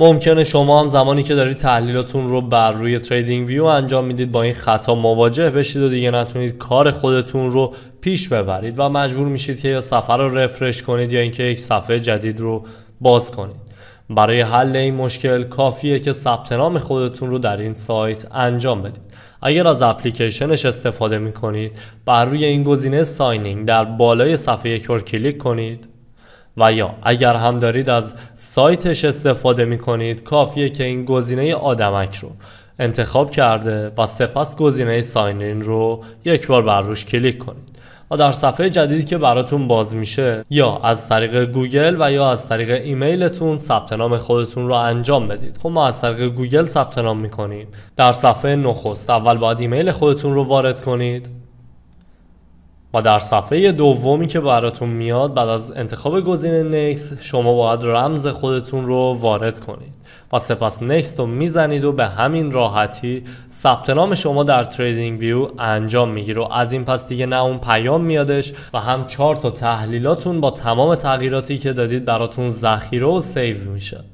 ممکنه شما هم زمانی که دارید تحلیلاتون رو بر روی تریدینگ ویو انجام میدید با این خطا مواجه بشید و دیگه نتونید کار خودتون رو پیش ببرید و مجبور میشید که یا سفر رو رفرش کنید یا اینکه یک صفحه جدید رو باز کنید برای حل این مشکل کافیه که ثبت نام خودتون رو در این سایت انجام بدید اگر از اپلیکیشنش استفاده می کنید بر روی این گزینه ساینینگ در بالای صفحه یک کلیک کنید و یا اگر هم دارید از سایتش استفاده می کنید کافیه که این گزینه آدمک رو انتخاب کرده و سپس گزینه ساینین رو یک بار بر روش کلیک کنید و در صفحه جدیدی که براتون باز میشه یا از طریق گوگل و یا از طریق ایمیلتون ثبت نام خودتون رو انجام بدید خب ما از طریق گوگل ثبت نام میکنیم در صفحه نخست اول باید ایمیل خودتون رو وارد کنید و در صفحه دومی که براتون میاد بعد از انتخاب گزینه نکس شما باید رمز خودتون رو وارد کنید و سپس نکست رو میزنید و به همین راحتی ثبت نام شما در تریدینگ ویو انجام میگیره و از این پس دیگه نه اون پیام میادش و هم چهار تا تحلیلاتون با تمام تغییراتی که دادید براتون ذخیره و سیو میشه